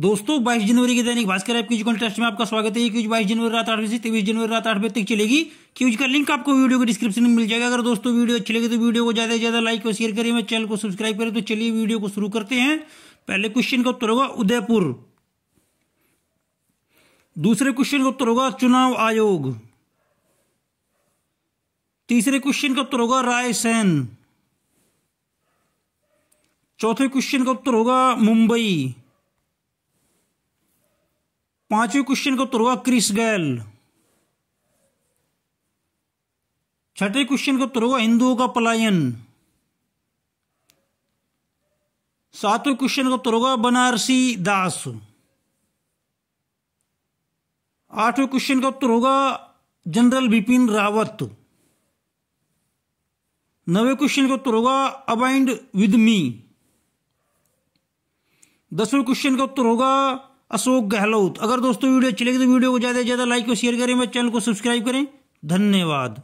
दोस्तों 22 जनवरी के दैनिक भास्कर ऐप क्यूज कॉन्टेस्ट में आपका स्वागत है क्यूज 22 जनवरी रात आठ बजे से तेईस जनवरी रात आठ बजे तक चलेगी क्यूज का लिंक आपको वीडियो के डिस्क्रिप्शन में मिल जाएगा अगर दोस्तों वीडियो अच्छी लगे तो वीडियो को ज्यादा से ज्यादा लाइक और शेयर करें चैनल को सब्सक्राइब करें तो चलिए वीडियो को शुरू करते हैं पहले क्वेश्चन का उत्तर होगा उदयपुर दूसरे क्वेश्चन का उत्तर होगा चुनाव आयोग तीसरे क्वेश्चन का उत्तर होगा रायसेन चौथे क्वेश्चन का उत्तर होगा मुंबई पांचवें क्वेश्चन का उत्तर होगा क्रिस गैल छठे क्वेश्चन का उत्तर होगा हिंदुओं का पलायन सातवें क्वेश्चन का उत्तर होगा बनारसी दास आठवें क्वेश्चन का उत्तर होगा जनरल बिपिन रावत नवे क्वेश्चन का उत्तर होगा अबाइंड विद मी दसवें क्वेश्चन का उत्तर होगा अशोक गहलोत अगर दोस्तों वीडियो अच्छी लगी तो वीडियो को ज़्यादा से ज़्यादा लाइक और शेयर करें मेरे चैनल को सब्सक्राइब करें धन्यवाद